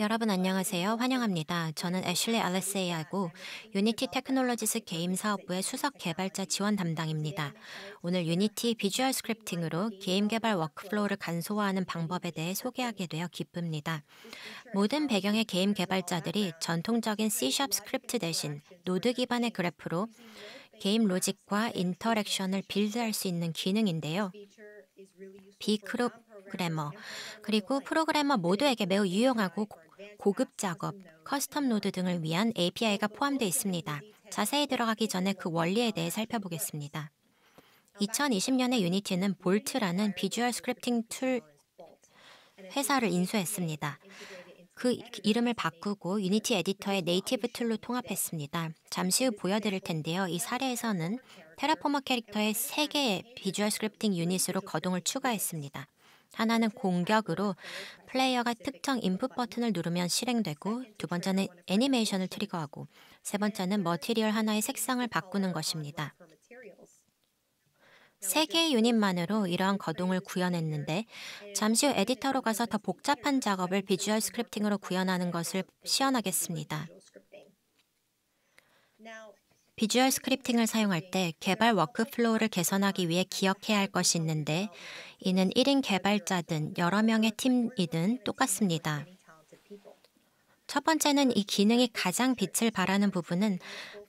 여러분 안녕하세요. 환영합니다. 저는 애슐리 알레세이하고 유니티 테크놀로지스 게임 사업부의 수석 개발자 지원 담당입니다. 오늘 유니티 비주얼 스크립팅으로 게임 개발 워크플로우를 간소화하는 방법에 대해 소개하게 되어 기쁩니다. 모든 배경의 게임 개발자들이 전통적인 C# 스크립트 대신 노드 기반의 그래프로 게임 로직과 인터랙션을 빌드할 수 있는 기능인데요. 비크롭 프로그래머, 그리고 프로그래머 모두에게 매우 유용하고 고급 작업, 커스텀 노드 등을 위한 API가 포함되어 있습니다. 자세히 들어가기 전에 그 원리에 대해 살펴보겠습니다. 2020년에 유니티는 볼트라는 비주얼 스크립팅 툴 회사를 인수했습니다. 그 이름을 바꾸고 유니티 에디터의 네이티브 툴로 통합했습니다. 잠시 후 보여드릴 텐데요. 이 사례에서는 테라포머 캐릭터의 3개의 비주얼 스크립팅 유닛으로 거동을 추가했습니다. 하나는 공격으로 플레이어가 특정 인풋 버튼을 누르면 실행되고 두 번째는 애니메이션을 트리거하고 세 번째는 머티리얼 하나의 색상을 바꾸는 것입니다. 세 개의 유닛만으로 이러한 거동을 구현했는데 잠시 후 에디터로 가서 더 복잡한 작업을 비주얼 스크립팅으로 구현하는 것을 시연하겠습니다. 비주얼 스크립팅을 사용할 때 개발 워크플로우를 개선하기 위해 기억해야 할 것이 있는데 이는 1인 개발자든 여러 명의 팀이든 똑같습니다. 첫 번째는 이 기능이 가장 빛을 발하는 부분은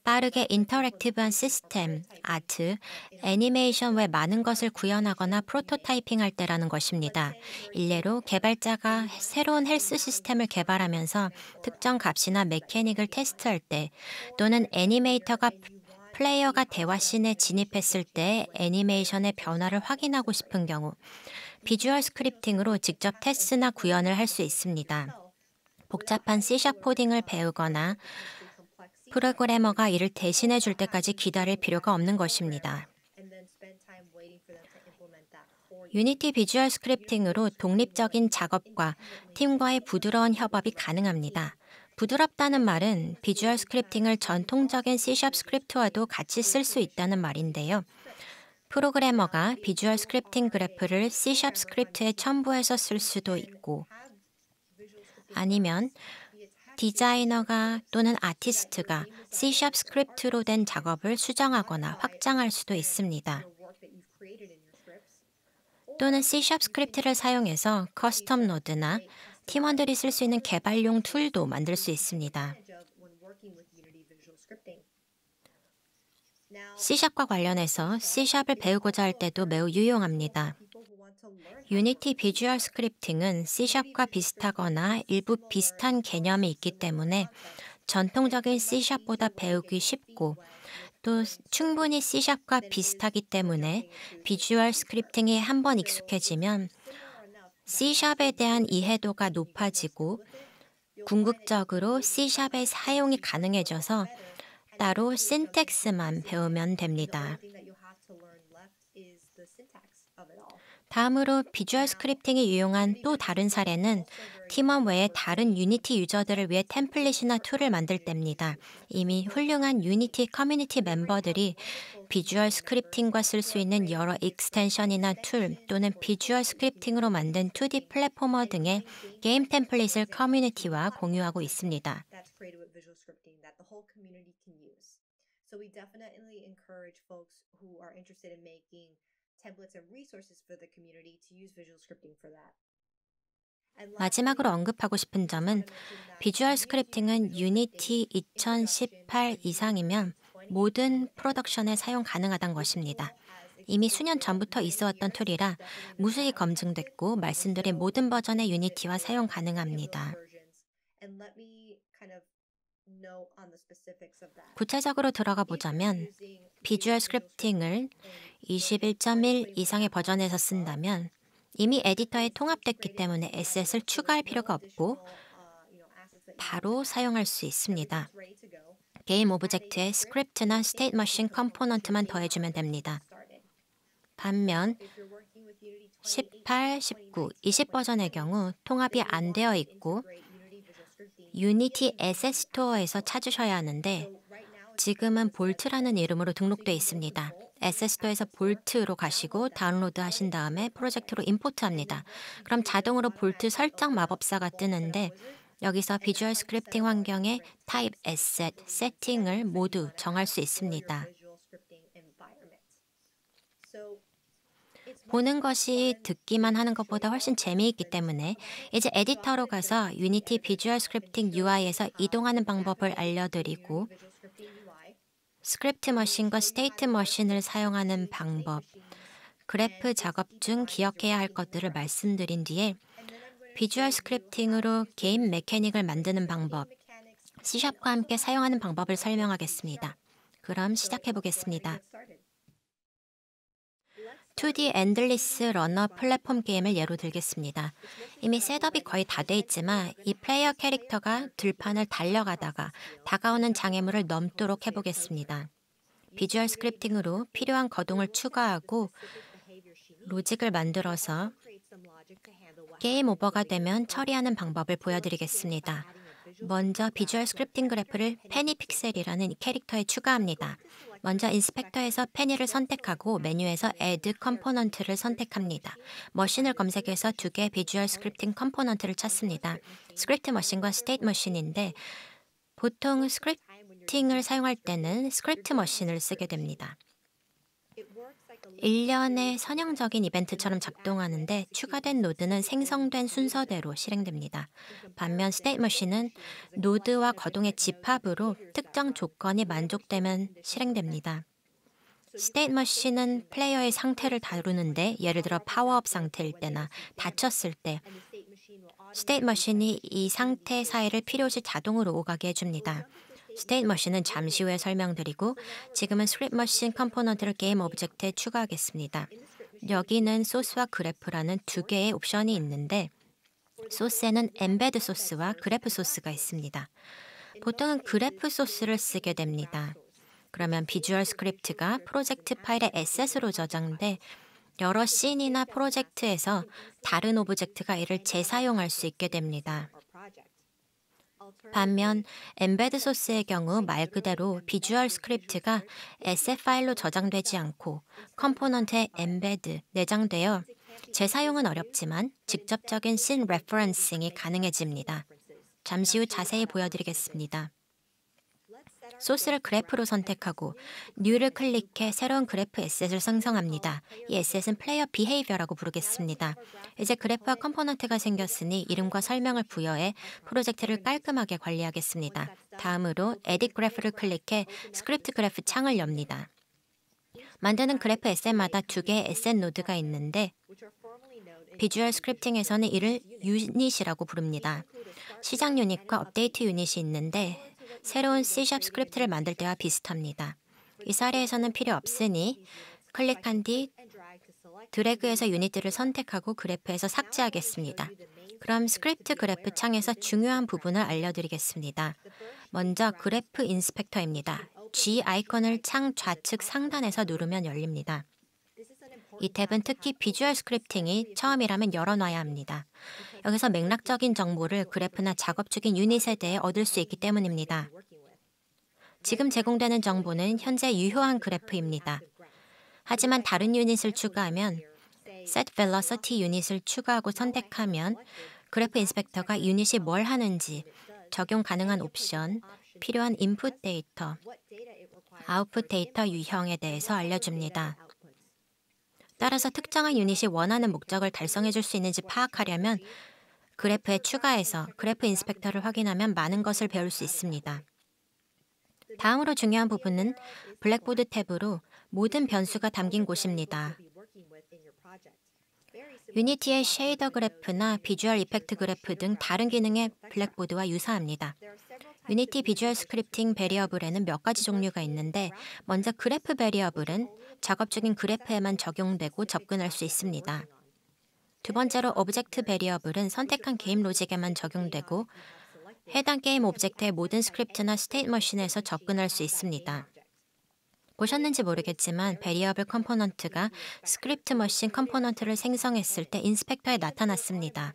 빠르게 인터랙티브한 시스템, 아트, 애니메이션 외 많은 것을 구현하거나 프로토타이핑 할 때라는 것입니다. 일례로 개발자가 새로운 헬스 시스템을 개발하면서 특정 값이나 메케닉을 테스트할 때 또는 애니메이터가 플레이어가 대화씬에 진입했을 때 애니메이션의 변화를 확인하고 싶은 경우 비주얼 스크립팅으로 직접 테스트나 구현을 할 수 있습니다. 복잡한 C샵 코딩을 배우거나 프로그래머가 이를 대신해 줄 때까지 기다릴 필요가 없는 것입니다. 유니티 비주얼 스크립팅으로 독립적인 작업과 팀과의 부드러운 협업이 가능합니다. 부드럽다는 말은 비주얼 스크립팅을 전통적인 C샵 스크립트와도 같이 쓸 수 있다는 말인데요. 프로그래머가 비주얼 스크립팅 그래프를 C샵 스크립트에 첨부해서 쓸 수도 있고 아니면 디자이너가 또는 아티스트가 C샵 스크립트로 된 작업을 수정하거나 확장할 수도 있습니다. 또는 C샵 스크립트를 사용해서 커스텀 노드나 팀원들이 쓸 수 있는 개발용 툴도 만들 수 있습니다. C샵과 관련해서 C샵을 배우고자 할 때도 매우 유용합니다. 유니티 비주얼 스크립팅은 C샵과 비슷하거나 일부 비슷한 개념이 있기 때문에 전통적인 C샵보다 배우기 쉽고 또 충분히 C샵과 비슷하기 때문에 비주얼 스크립팅에 한 번 익숙해지면 C샵에 대한 이해도가 높아지고 궁극적으로 C샵의 사용이 가능해져서 따로 신텍스만 배우면 됩니다. 다음으로 비주얼 스크립팅이 유용한 또 다른 사례는 팀원 외에 다른 유니티 유저들을 위해 템플릿이나 툴을 만들 때입니다. 이미 훌륭한 유니티 커뮤니티 멤버들이 비주얼 스크립팅과 쓸 수 있는 여러 익스텐션이나 툴 또는 비주얼 스크립팅으로 만든 2D 플랫포머 등의 게임 템플릿을 커뮤니티와 공유하고 있습니다. templates and resources for the community to use visual scripting for that. 마지막으로 언급하고 싶은 점은 비주얼 스크립팅은 유니티 2018 이상이면 모든 프로덕션에 사용 가능하단 것입니다. 이미 수년 전부터 있어왔던 툴이라 무수히 검증됐고 말씀드린 모든 버전의 유니티와 사용 가능합니다. 구체적으로 들어가 보자면 비주얼 스크립팅을 21.1 이상의 버전에서 쓴다면 이미 에디터에 통합됐기 때문에 에셋을 추가할 필요가 없고 uh, 바로 사용할 수 있습니다. 게임 오브젝트에 스크립트나 스테이트 머신 컴포넌트만 더해주면 됩니다. 반면 18, 19, 20 버전의 경우 통합이 안 되어 있고 유니티 에셋 스토어에서 찾으셔야 하는데 지금은 볼트라는 이름으로 등록되어 있습니다. 에셋 스토어에서 볼트로 가시고 다운로드 하신 다음에 프로젝트로 임포트합니다. 그럼 자동으로 볼트 설정 마법사가 뜨는데 여기서 비주얼 스크립팅 환경에 타입 에셋 세팅을 모두 정할 수 있습니다. 보는 것이 듣기만 하는 것보다 훨씬 재미있기 때문에 이제 에디터로 가서 유니티 비주얼 스크립팅 UI에서 이동하는 방법을 알려드리고 스크립트 머신과 스테이트 머신을 사용하는 방법, 그래프 작업 중 기억해야 할 것들을 말씀드린 뒤에 비주얼 스크립팅으로 게임 메케닉을 만드는 방법, c 과 함께 사용하는 방법을 설명하겠습니다. 그럼 시작해 보겠습니다. 2D 엔들리스 러너 플랫폼 게임을 예로 들겠습니다. 이미 셋업이 거의 다 돼 있지만 이 플레이어 캐릭터가 들판을 달려가다가 다가오는 장애물을 넘도록 해보겠습니다. 비주얼 스크립팅으로 필요한 거동을 추가하고 로직을 만들어서 게임 오버가 되면 처리하는 방법을 보여드리겠습니다. 먼저 비주얼 스크립팅 그래프를 페니 픽셀이라는 캐릭터에 추가합니다. 먼저 인스펙터에서 페니를 선택하고 메뉴에서 Add 컴포넌트를 선택합니다. 머신을 검색해서 두 개의 비주얼 스크립팅 컴포넌트를 찾습니다. 스크립트 머신과 스테이트 머신인데 보통 스크립팅을 사용할 때는 스크립트 머신을 쓰게 됩니다. 1년의 선형적인 이벤트처럼 작동하는데 추가된 노드는 생성된 순서대로 실행됩니다. 반면 스테이트 머신은 노드와 거동의 집합으로 특정 조건이 만족되면 실행됩니다. 스테이트 머신은 플레이어의 상태를 다루는데 예를 들어 파워업 상태일 때나 다쳤을 때 스테이트 머신이 이 상태 사이를 필요시 자동으로 오가게 해줍니다. 스테이트 머신은 잠시 후에 설명드리고 지금은 슬립 머신 컴포넌트를 게임 오브젝트에 추가하겠습니다. 여기는 소스와 그래프라는 두 개의 옵션이 있는데 소스에는 엠베드 소스와 그래프 소스가 있습니다. 보통은 그래프 소스를 쓰게 됩니다. 그러면 비주얼 스크립트가 프로젝트 파일의 에셋으로 저장돼 여러 씬이나 프로젝트에서 다른 오브젝트가 이를 재사용할 수 있게 됩니다. 반면 엠베드 소스의 경우 말 그대로 비주얼 스크립트가 SF 파일로 저장되지 않고 컴포넌트에 엠베드 내장되어 재사용은 어렵지만 직접적인 씬 레퍼런싱이 가능해집니다. 잠시 후 자세히 보여드리겠습니다. 소스를 그래프로 선택하고 뉴를 클릭해 새로운 그래프 에셋을 생성합니다. 이 에셋은 플레이어 비헤이비어라고 부르겠습니다. 이제 그래프와 컴포넌트가 생겼으니 이름과 설명을 부여해 프로젝트를 깔끔하게 관리하겠습니다. 다음으로 에딧 그래프를 클릭해 스크립트 그래프 창을 엽니다. 만드는 그래프 에셋마다 두 개의 에셋 노드가 있는데 비주얼 스크립팅에서는 이를 유닛이라고 부릅니다. 시장 유닛과 업데이트 유닛이 있는데 새로운 C샵 스크립트를 만들 때와 비슷합니다. 이 사례에서는 필요 없으니 클릭한 뒤드래그에서 유닛들을 선택하고 그래프에서 삭제하겠습니다. 그럼 스크립트 그래프 창에서 중요한 부분을 알려드리겠습니다. 먼저 그래프 인스펙터입니다. G 아이콘을 창 좌측 상단에서 누르면 열립니다. 이 탭은 특히 비주얼 스크립팅이 처음이라면 열어놔야 합니다. 여기서 맥락적인 정보를 그래프나 작업 중인 유닛에 대해 얻을 수 있기 때문입니다. 지금 제공되는 정보는 현재 유효한 그래프입니다. 하지만 다른 유닛을 추가하면 set velocity 유닛을 추가하고 선택하면 그래프 인스펙터가 유닛이 뭘 하는지 적용 가능한 옵션, 필요한 인풋 데이터, 아웃풋 데이터 유형에 대해서 알려줍니다. 따라서 특정한 유닛이 원하는 목적을 달성해 줄 수 있는지 파악하려면 그래프에 추가해서 그래프 인스펙터를 확인하면 많은 것을 배울 수 있습니다. 다음으로 중요한 부분은 블랙보드 탭으로 모든 변수가 담긴 곳입니다. 유니티의 쉐이더 그래프나 비주얼 이펙트 그래프 등 다른 기능의 블랙보드와 유사합니다. 유니티 비주얼 스크립팅 베리어블에는 몇 가지 종류가 있는데 먼저 그래프 베리어블은 작업 중인 그래프에만 적용되고 접근할 수 있습니다. 두 번째로 오브젝트 베리어블은 선택한 게임 로직에만 적용되고 해당 게임 오브젝트의 모든 스크립트나 스테이트 머신에서 접근할 수 있습니다. 보셨는지 모르겠지만 베리어블 컴포넌트가 스크립트 머신 컴포넌트를 생성했을 때 인스펙터에 나타났습니다.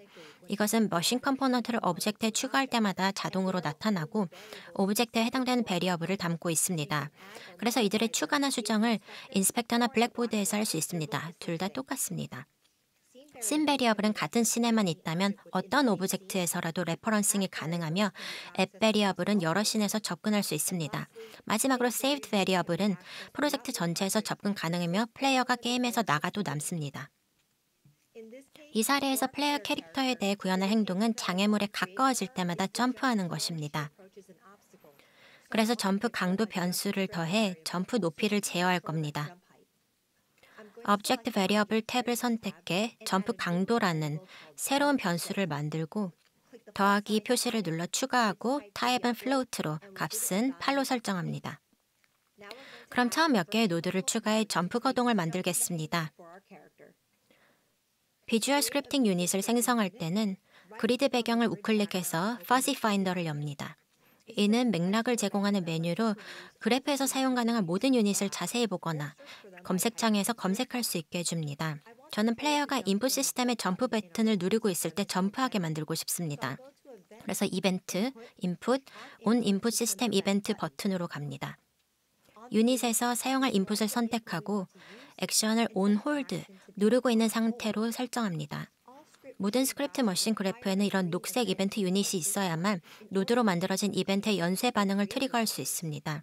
이것은 머신 컴포넌트를 오브젝트에 추가할 때마다 자동으로 나타나고 오브젝트에 해당되는 베리어블을 담고 있습니다. 그래서 이들의 추가나 수정을 인스펙터나 블랙보드에서 할 수 있습니다. 둘 다 똑같습니다. 씬베리어블은 같은 씬에만 있다면 어떤 오브젝트에서라도 레퍼런싱이 가능하며 앱베리어블은 여러 씬에서 접근할 수 있습니다. 마지막으로 세이 v 베리어블은 프로젝트 전체에서 접근 가능하며 플레이어가 게임에서 나가도 남습니다. 이 사례에서 플레이어 캐릭터에 대해 구현할 행동은 장애물에 가까워질 때마다 점프하는 것입니다. 그래서 점프 강도 변수를 더해 점프 높이를 제어할 겁니다. Object Variable 탭을 선택해 점프 강도라는 새로운 변수를 만들고 더하기 표시를 눌러 추가하고 t y p e 은 float로 값은 8로 설정합니다. 그럼 처음 몇 개의 노드를 추가해 점프 거동을 만들겠습니다. 비주얼 스크립팅 유닛을 생성할 때는 그리드 배경을 우클릭해서 Fuzzy Finder를 엽니다. 이는 맥락을 제공하는 메뉴로 그래프에서 사용 가능한 모든 유닛을 자세히 보거나 검색창에서 검색할 수 있게 해줍니다. 저는 플레이어가 인풋 시스템의 점프 버튼을 누르고 있을 때 점프하게 만들고 싶습니다. 그래서 이벤트, 인풋, 온 인풋 시스템 이벤트 버튼으로 갑니다. 유닛에서 사용할 인풋을 선택하고 액션을 온 홀드 누르고 있는 상태로 설정합니다. 모든 스크립트 머신 그래프에는 이런 녹색 이벤트 유닛이 있어야만 노드로 만들어진 이벤트의 연쇄 반응을 트리거할 수 있습니다.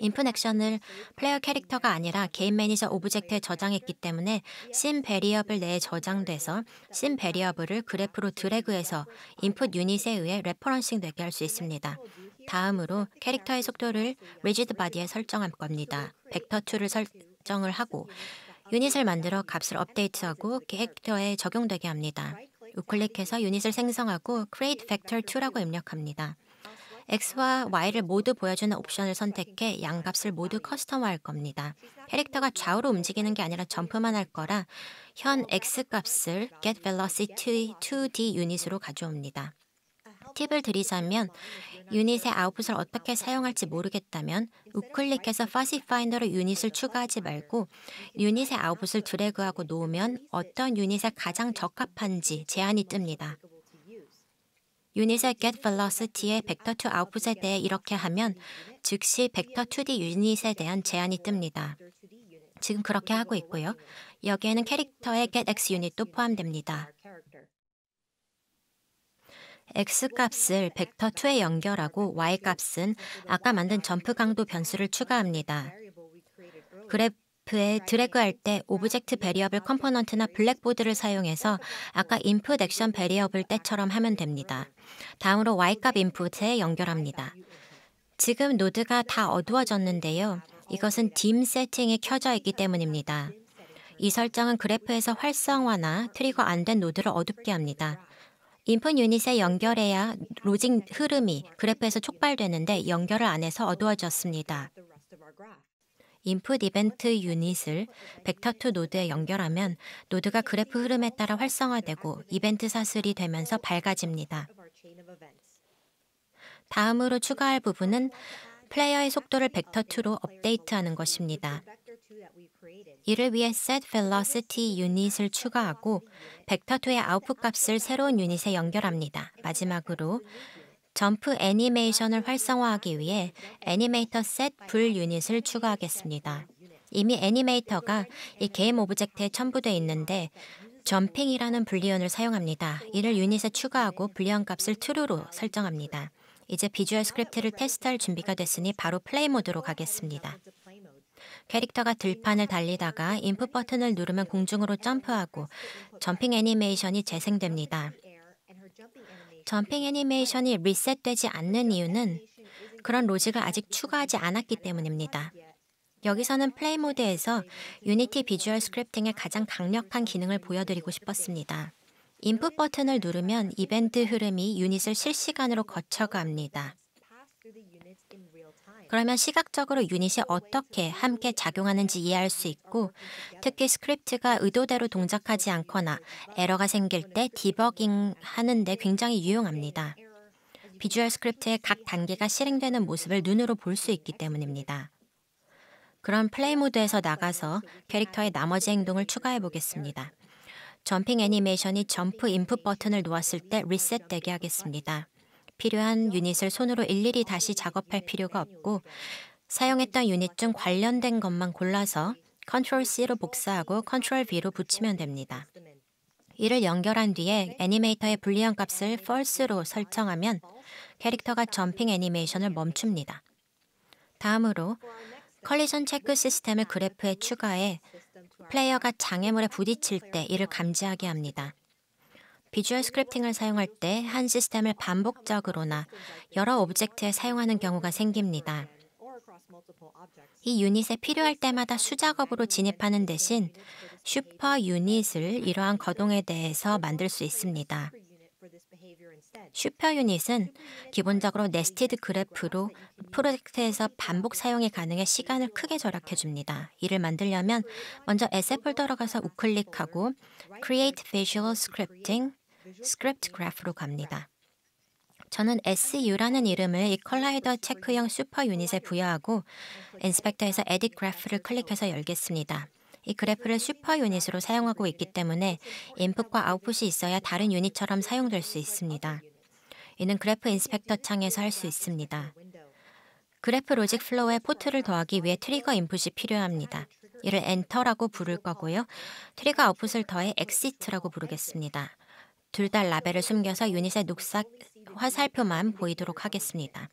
인풋 액션을 플레이어 캐릭터가 아니라 개인 매니저 오브젝트에 저장했기 때문에 씬 베리어블 내에 저장돼서 씬 베리어블을 그래프로 드래그해서 인풋 유닛에 의해 레퍼런싱 되게 할 수 있습니다. 다음으로 캐릭터의 속도를 리지드 바디에 설정할 겁니다. 벡터 2를 설정을 하고 유닛을 만들어 값을 업데이트하고 캐릭터에 적용되게 합니다. 우클릭해서 유닛을 생성하고 create f a c t o r 2라고 입력합니다. x와 y를 모두 보여주는 옵션을 선택해 양값을 모두 커스텀화할 겁니다. 캐릭터가 좌우로 움직이는 게 아니라 점프만 할 거라 현 x값을 getVelocity2D 유닛으로 가져옵니다. 팁을 드리자면 유닛의 아웃풋을 어떻게 사용할지 모르겠다면 우클릭해서 파시파인더로 유닛을 추가하지 말고 유닛의 아웃풋을 드래그하고 놓으면 어떤 유닛에 가장 적합한지 제한이 뜹니다. 유닛의 get velocity의 o r 2 아웃풋에 대해 이렇게 하면 즉시 v e c t o r 2D 유닛에 대한 제한이 뜹니다. 지금 그렇게 하고 있고요. 여기에는 캐릭터의 get x 유닛도 포함됩니다. x값을 벡터 2에 연결하고 y값은 아까 만든 점프 강도 변수를 추가합니다. 그래프에 드래그할 때 오브젝트 베리어블 컴포넌트나 블랙보드를 사용해서 아까 인풋 액션 베리어블 때처럼 하면 됩니다. 다음으로 y값 인풋에 연결합니다. 지금 노드가 다 어두워졌는데요. 이것은 딤 세팅이 켜져 있기 때문입니다. 이 설정은 그래프에서 활성화나 트리거 안 된 노드를 어둡게 합니다. 인풋 유닛에 연결해야 로직 흐름이 그래프에서 촉발되는데 연결을 안 해서 어두워졌습니다. 인풋 이벤트 유닛을 벡터2 노드에 연결하면 노드가 그래프 흐름에 따라 활성화되고 이벤트 사슬이 되면서 밝아집니다. 다음으로 추가할 부분은 플레이어의 속도를 벡터2로 업데이트하는 것입니다. 이를 위해 set velocity 유닛을 추가하고 벡터2의 아웃풋 값을 새로운 유닛에 연결합니다. 마지막으로 점프 애니메이션을 활성화하기 위해 애니메이터 set 불 유닛을 추가하겠습니다. 이미 애니메이터가 이 게임 오브젝트에 첨부되어 있는데 점핑이라는 불리언을 사용합니다. 이를 유닛에 추가하고 불리언 값을 true로 설정합니다. 이제 비주얼 스크립트를 테스트할 준비가 됐으니 바로 플레이 모드로 가겠습니다. 캐릭터가 들판을 달리다가 인풋 버튼을 누르면 공중으로 점프하고 점핑 애니메이션이 재생됩니다. 점핑 애니메이션이 리셋되지 않는 이유는 그런 로직을 아직 추가하지 않았기 때문입니다. 여기서는 플레이 모드에서 유니티 비주얼 스크립팅의 가장 강력한 기능을 보여드리고 싶었습니다. 인풋 버튼을 누르면 이벤트 흐름이 유닛을 실시간으로 거쳐갑니다. 그러면 시각적으로 유닛이 어떻게 함께 작용하는지 이해할 수 있고 특히 스크립트가 의도대로 동작하지 않거나 에러가 생길 때 디버깅 하는데 굉장히 유용합니다. 비주얼 스크립트의 각 단계가 실행되는 모습을 눈으로 볼 수 있기 때문입니다. 그럼 플레이 모드에서 나가서 캐릭터의 나머지 행동을 추가해 보겠습니다. 점핑 애니메이션이 점프 인풋 버튼을 놓았을 때 리셋되게 하겠습니다. 필요한 유닛을 손으로 일일이 다시 작업할 필요가 없고 사용했던 유닛 중 관련된 것만 골라서 컨트롤 C로 복사하고 컨트롤 V로 붙이면 됩니다. 이를 연결한 뒤에 애니메이터의 불리형 값을 false로 설정하면 캐릭터가 점핑 애니메이션을 멈춥니다. 다음으로 컬리션 체크 시스템을 그래프에 추가해 플레이어가 장애물에 부딪힐 때 이를 감지하게 합니다. 비주얼 스크립팅을 사용할 때 한 시스템을 반복적으로나 여러 오브젝트에 사용하는 경우가 생깁니다. 이 유닛에 필요할 때마다 수작업으로 진입하는 대신 슈퍼 유닛을 이러한 거동에 대해서 만들 수 있습니다. 슈퍼 유닛은 기본적으로 네스티드 그래프로 프로젝트에서 반복 사용이 가능해 시간을 크게 절약해 줍니다. 이를 만들려면 먼저 에세 폴더로 가서 우클릭하고 Create Visual Scripting 스크립트 그래프로 갑니다. 저는 SU라는 이름을 이 컬라이더 체크형 슈퍼 유닛에 부여하고 인스펙터에서 Edit g r a p h 를 클릭해서 열겠습니다. 이 그래프를 슈퍼 유닛으로 사용하고 있기 때문에 인풋과 아웃풋이 있어야 다른 유닛처럼 사용될 수 있습니다. 이는 그래프 인스펙터 창에서 할 수 있습니다. 그래프 로직 플로우에 포트를 더하기 위해 트리거 인풋이 필요합니다. 이를 엔터라고 부를 거고요. 트리거 아웃풋을 더해 엑시트라고 부르겠습니다. 둘다 라벨을 숨겨서 유닛의 녹색 화살표만 보이도록 하겠습니다.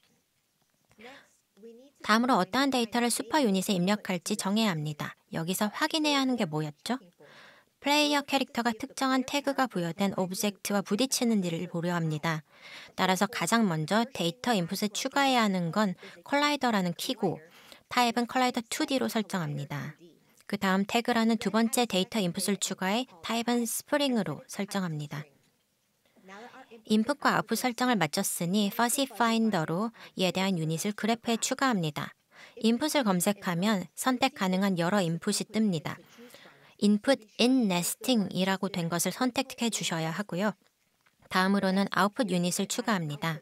다음으로 어떠한 데이터를 슈퍼 유닛에 입력할지 정해야 합니다. 여기서 확인해야 하는 게 뭐였죠? 플레이어 캐릭터가 특정한 태그가 부여된 오브젝트와 부딪히는 일을 보려 합니다. 따라서 가장 먼저 데이터 인풋에 추가해야 하는 건 컬라이더라는 키고 타입은 컬라이더 2D로 설정합니다. 그 다음 태그라는 두 번째 데이터 인풋을 추가해 타입은 스프링으로 설정합니다. 인풋과 아웃풋 설정을 마쳤으니 Fuzzy Finder로 이에 대한 유닛을 그래프에 추가합니다. 인풋을 검색하면 선택 가능한 여러 인풋이 뜹니다. 인풋 in nesting이라고 된 것을 선택해 주셔야 하고요. 다음으로는 아웃풋 유닛을 추가합니다.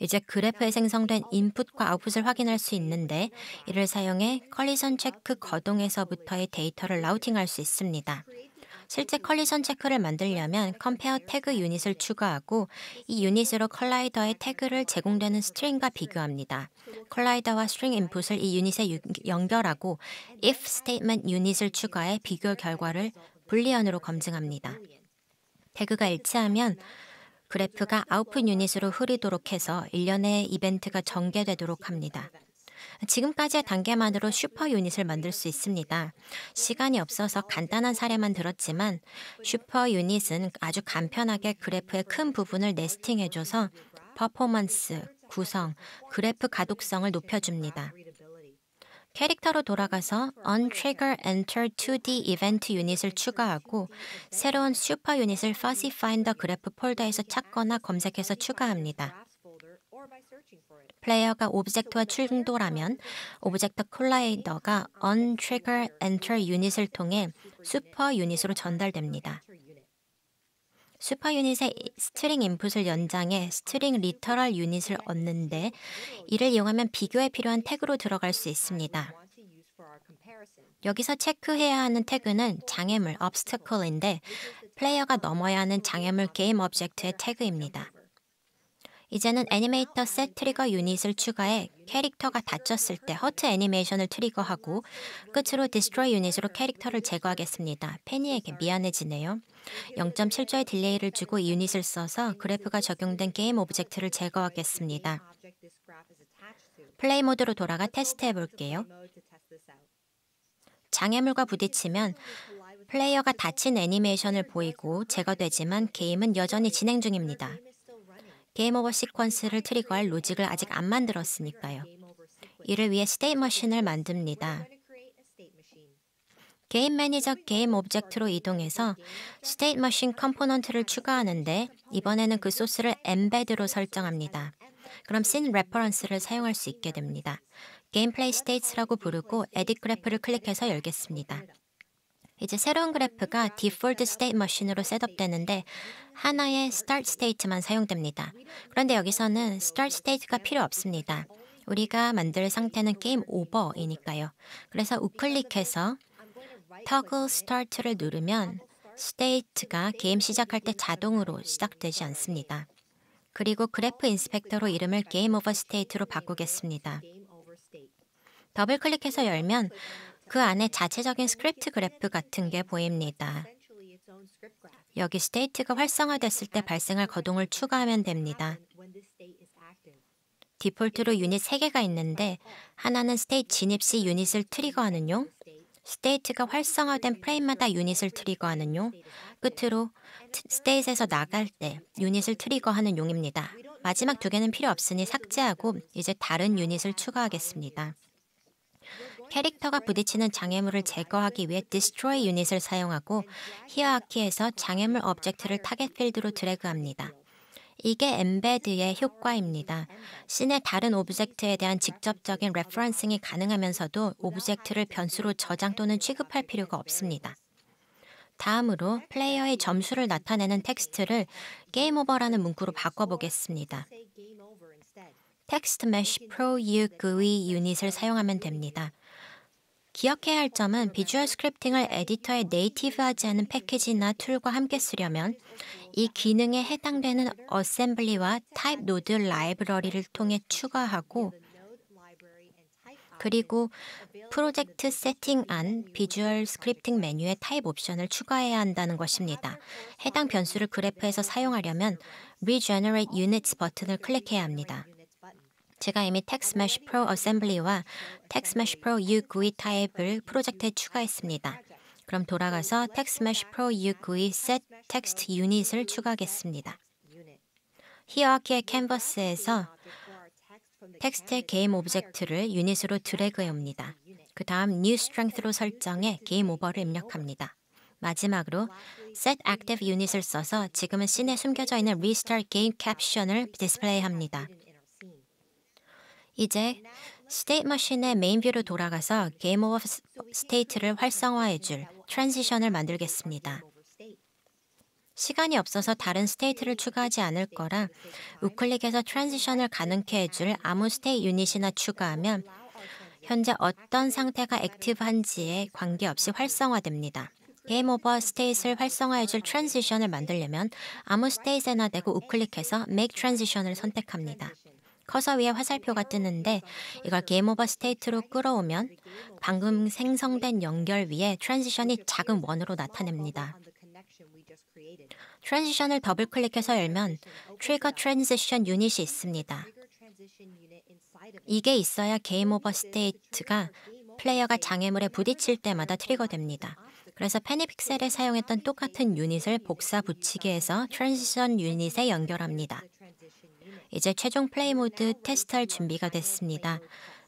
이제 그래프에 생성된 인풋과 아웃풋을 확인할 수 있는데 이를 사용해 컬리선 체크 거동에서부터의 데이터를 라우팅할 수 있습니다. 실제 컬리션 체크를 만들려면 컴페어 태그 유닛을 추가하고 이 유닛으로 컬라이더의 태그를 제공되는 스트링과 비교합니다. 컬라이더와 스트링 인풋을 이 유닛에 유, 연결하고 if statement 유닛을 추가해 비교 결과를 불리언으로 검증합니다. 태그가 일치하면 그래프가 아웃풋 유닛으로 흐리도록 해서 일련의 이벤트가 전개되도록 합니다. 지금까지의 단계만으로 슈퍼 유닛을 만들 수 있습니다. 시간이 없어서 간단한 사례만 들었지만 슈퍼 유닛은 아주 간편하게 그래프의 큰 부분을 네스팅해줘서 퍼포먼스, 구성, 그래프 가독성을 높여줍니다. 캐릭터로 돌아가서 onTrigger enter 2D 이벤트 유닛을 추가하고 새로운 슈퍼 유닛을 fuzzy finder 그래프 폴더에서 찾거나 검색해서 추가합니다. 플레이어가 오브젝트와 충돌하면 오브젝트 콜라이더가 on trigger enter u n 유닛을 통해 슈퍼 유닛으로 전달됩니다. 슈퍼 유닛의 스트링 인풋을 연장해 스트링 리터럴 유닛을 얻는데 이를 이용하면 비교에 필요한 태그로 들어갈 수 있습니다. 여기서 체크해야 하는 태그는 장애물 obstacle인데 플레이어가 넘어야 하는 장애물 게임 오브젝트의 태그입니다. 이제는 애니메이터 셋 트리거 유닛을 추가해 캐릭터가 다쳤을 때 허트 애니메이션을 트리거하고 끝으로 디스트로이 유닛으로 캐릭터를 제거하겠습니다. 페니에게 미안해지네요. 0.7초의 딜레이를 주고 이 유닛을 써서 그래프가 적용된 게임 오브젝트를 제거하겠습니다. 플레이 모드로 돌아가 테스트해 볼게요. 장애물과 부딪히면 플레이어가 다친 애니메이션을 보이고 제거되지만 게임은 여전히 진행 중입니다. 게임 오버 시퀀스를 트리거할 로직을 아직 안 만들었으니까요. 이를 위해 스테이 머신을 만듭니다. 게임 매니저 게임 오브젝트로 이동해서 스테이트 머신 컴포넌트를 추가하는데 이번에는 그 소스를 엠베드로 설정합니다. 그럼 씬 레퍼런스를 사용할 수 있게 됩니다. 게임 플레이 스테이트라고 부르고 에디 그래프를 클릭해서 열겠습니다. 이제 새로운 그래프가 디폴트 스테이트 머신으로 셋업되는데 하나의 start state만 사용됩니다. 그런데 여기서는 start state가 필요 없습니다. 우리가 만들 상태는 게임 오버이니까요. 그래서 우클릭해서 toggle start를 누르면 state가 게임 시작할 때 자동으로 시작되지 않습니다. 그리고 그래프 인스펙터로 이름을 게임 오버 스테이트로 바꾸겠습니다. 더블 클릭해서 열면 그 안에 자체적인 스크립트 그래프 같은 게 보입니다. 여기 스테이트가 활성화됐을 때 발생할 거동을 추가하면 됩니다. 디폴트로 유닛 3개가 있는데 하나는 스테이트 진입 시 유닛을 트리거하는 용, 스테이트가 활성화된 프레임마다 유닛을 트리거하는 용, 끝으로 스테이트에서 나갈 때 유닛을 트리거하는 용입니다. 마지막 두 개는 필요 없으니 삭제하고 이제 다른 유닛을 추가하겠습니다. 캐릭터가 부딪히는 장애물을 제거하기 위해 Destroy 유닛을 사용하고 히어아키에서 장애물 오브젝트를 타겟 필드로 드래그합니다. 이게 엠베드의 효과입니다. 씬의 다른 오브젝트에 대한 직접적인 레퍼런싱이 가능하면서도 오브젝트를 변수로 저장 또는 취급할 필요가 없습니다. 다음으로 플레이어의 점수를 나타내는 텍스트를 게임 오버라는 문구로 바꿔보겠습니다. 텍스트 메쉬 프로 U GUI 유닛을 사용하면 됩니다. 기억해야 할 점은 비주얼 스크립팅을 에디터에 네이티브하지 않은 패키지나 툴과 함께 쓰려면 이 기능에 해당되는 어셈블리와 타입 노드 라이브러리를 통해 추가하고 그리고 프로젝트 세팅 안 비주얼 스크립팅 메뉴에 타입 옵션을 추가해야 한다는 것입니다. 해당 변수를 그래프에서 사용하려면 Regenerate Units 버튼을 클릭해야 합니다. 제가 이미 텍스매쉬 프로 어셈블리와 텍스매쉬 프로 U9 타입을 프로젝트에 추가했습니다. 그럼 돌아가서 텍스매쉬 프로 U9 set text 유닛을 추가하겠습니다. 히어아키의 캔버스에서 텍스트의 게임 오브젝트를 유닛으로 드래그해 옵니다. 그 다음 New Strength로 설정해 게임 오버를 입력합니다. 마지막으로 Set Active Unit을 써서 지금은 씬에 숨겨져 있는 Restart Game Caption을 디스플레이합니다. 이제 스테이트 머신의 메인 뷰로 돌아가서 게임 오브 스테이트를 활성화해 줄 트랜지션을 만들겠습니다. 시간이 없어서 다른 스테이트를 추가하지 않을 거라 우클릭에서 트랜지션을 가능케 해줄 아무 스테이트 유닛이나 추가하면 현재 어떤 상태가 액티브한지에 관계없이 활성화됩니다. 게임 오버 스테이트를 활성화해줄 트랜지션을 만들려면 아무 스테이트에나 대고 우클릭해서 Make Transition을 선택합니다. 커서 위에 화살표가 뜨는데 이걸 게임 오버 스테이트로 끌어오면 방금 생성된 연결 위에 트랜지션이 작은 원으로 나타냅니다. 트랜지션을 더블 클릭해서 열면 트리거 트랜지션 유닛이 있습니다. 이게 있어야 게임 오버 스테이트가 플레이어가 장애물에 부딪힐 때마다 트리거됩니다. 그래서 페니픽셀에 사용했던 똑같은 유닛을 복사 붙이기해서 트랜지션 유닛에 연결합니다. 이제 최종 플레이 모드 테스트할 준비가 됐습니다.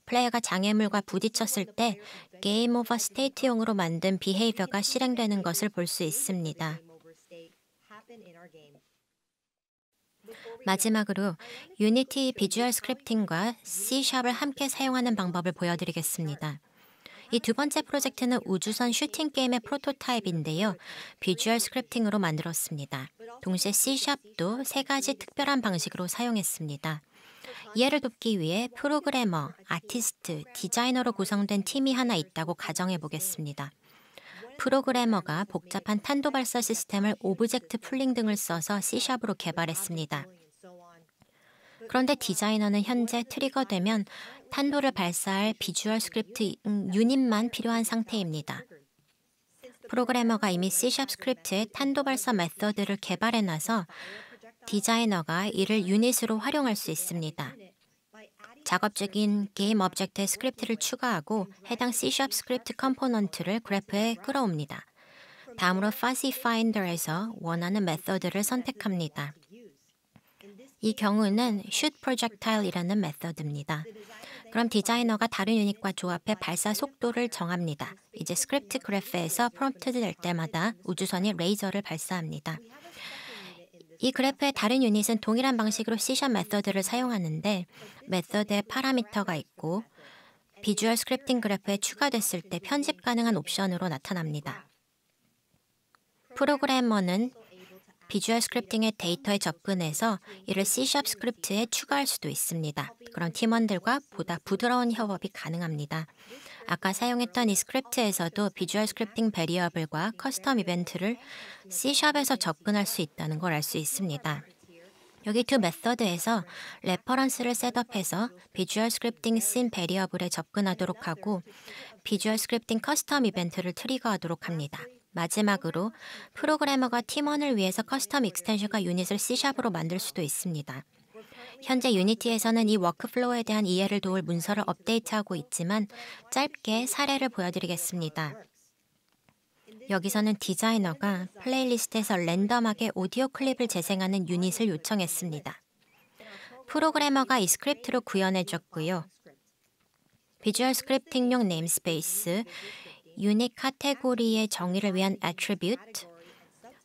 플레이어가 장애물과 부딪혔을 때 게임 오버 스테이트용으로 만든 비헤이버가 실행되는 것을 볼 수 있습니다. 마지막으로 유니티 비주얼 스크립팅과 C샵을 함께 사용하는 방법을 보여드리겠습니다. 이 두 번째 프로젝트는 우주선 슈팅 게임의 프로토타입인데요. 비주얼 스크립팅으로 만들었습니다. 동시에 C샵도 세 가지 특별한 방식으로 사용했습니다. 이해를 돕기 위해 프로그래머, 아티스트, 디자이너로 구성된 팀이 하나 있다고 가정해 보겠습니다. 프로그래머가 복잡한 탄도 발사 시스템을 오브젝트 풀링 등을 써서 C샵으로 개발했습니다. 그런데 디자이너는 현재 트리거되면 탄도를 발사할 비주얼 스크립트 유닛만 필요한 상태입니다. 프로그래머가 이미 C# 스크립트의 탄도 발사 메서드를 개발해놔서 디자이너가 이를 유닛으로 활용할 수 있습니다. 작업 적인 게임 오브젝트의 스크립트를 추가하고 해당 C# 스크립트 컴포넌트를 그래프에 끌어옵니다. 다음으로 Fuzzy Finder에서 원하는 메서드를 선택합니다. 이 경우는 Shoot Projectile이라는 메서드입니다. 그럼 디자이너가 다른 유닛과 조합해 발사 속도를 정합니다. 이제 스크립트 그래프에서 프롬프트 될 때마다 우주선이 레이저를 발사합니다. 이 그래프의 다른 유닛은 동일한 방식으로 시션 메서드를 사용하는데 메서드에 파라미터가 있고 비주얼 스크립팅 그래프에 추가됐을 때 편집 가능한 옵션으로 나타납니다. 프로그래머는 비주얼 스크립팅의 데이터에 접근해서 이를 C# 스크립트에 추가할 수도 있습니다. 그런 팀원들과 보다 부드러운 협업이 가능합니다. 아까 사용했던 이 스크립트에서도 비주얼 스크립팅 베리어블과 커스텀 이벤트를 C샵에서 접근할 수 있다는 걸 알 수 있습니다. 여기 두 메서드에서 레퍼런스를 셋업해서 비주얼 스크립팅 씬 베리어블에 접근하도록 하고 비주얼 스크립팅 커스텀 이벤트를 트리거하도록 합니다. 마지막으로 프로그래머가 팀원을 위해서 커스텀 익스텐션과 유닛을 C샵으로 만들 수도 있습니다. 현재 유니티에서는 이 워크플로우에 대한 이해를 도울 문서를 업데이트하고 있지만 짧게 사례를 보여드리겠습니다. 여기서는 디자이너가 플레이리스트에서 랜덤하게 오디오 클립을 재생하는 유닛을 요청했습니다. 프로그래머가 이 스크립트로 구현해줬고요. 비주얼 스크립팅용 네임스페이스, 유닛 카테고리의 정의를 위한 attribute,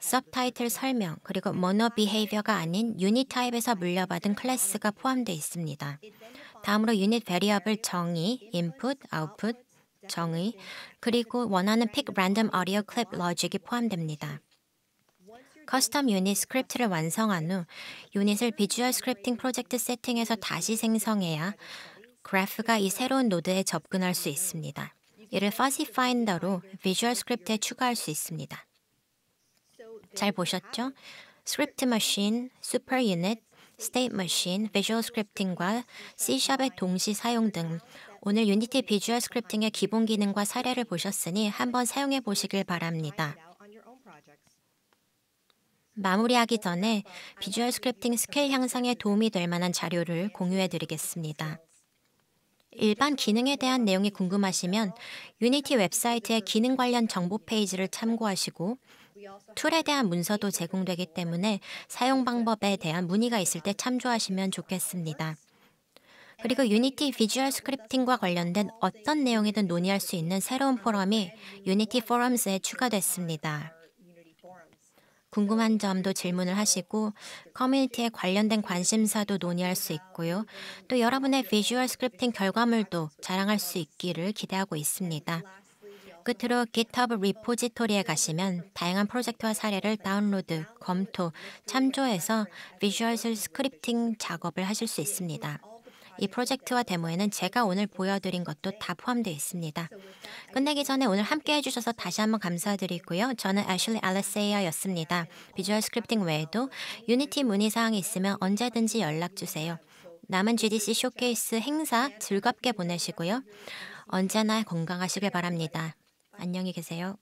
subtitle 설명, 그리고 m o n o behavior가 아닌 유닛 타입에서 물려받은 클래스가 포함되어 있습니다. 다음으로 유닛 variable 정의, input, output, 정의, 그리고 원하는 pick random audio clip logic이 포함됩니다. 커스텀 유닛 스크립트를 완성한 후 유닛을 비주얼 스크립팅 프로젝트 세팅에서 다시 생성해야 그래프가 이 새로운 노드에 접근할 수 있습니다. 이를 Fuzzy Finder로 Visual s c r i p t 에 추가할 수 있습니다. 잘 보셨죠? Script 스 Machine, 유닛, 스테이트 머신, 비주얼 스크립팅과 C샵의 동시 사용 등 오늘 Unity Visual s c r i p t i n g 의 기본 기능과 사례를 보셨으니 한번 사용해 보시길 바랍니다. 마무리하기 전에 비주얼 스크립팅 스킬 향상에 도움이 될 만한 자료를 공유해 드리겠습니다. 일반 기능에 대한 내용이 궁금하시면 유니티 웹사이트의 기능 관련 정보 페이지를 참고하시고 툴에 대한 문서도 제공되기 때문에 사용 방법에 대한 문의가 있을 때 참조하시면 좋겠습니다. 그리고 유니티 비주얼 스크립팅과 관련된 어떤 내용이든 논의할 수 있는 새로운 포럼이 유니티 포럼스에 추가됐습니다. 궁금한 점도 질문을 하시고 커뮤니티에 관련된 관심사도 논의할 수 있고요. 또 여러분의 비주얼 스크립팅 결과물도 자랑할 수 있기를 기대하고 있습니다. 끝으로 GitHub 리포지토리에 가시면 다양한 프로젝트와 사례를 다운로드, 검토, 참조해서 비주얼 스크립팅 작업을 하실 수 있습니다. 이 프로젝트와 데모에는 제가 오늘 보여드린 것도 다 포함되어 있습니다. 끝내기 전에 오늘 함께 해주셔서 다시 한번 감사드리고요. 저는 애슐리 알레세이어였습니다. 비주얼 스크립팅 외에도 유니티 문의사항이 있으면 언제든지 연락주세요. 남은 GDC 쇼케이스 행사 즐겁게 보내시고요. 언제나 건강하시길 바랍니다. 안녕히 계세요.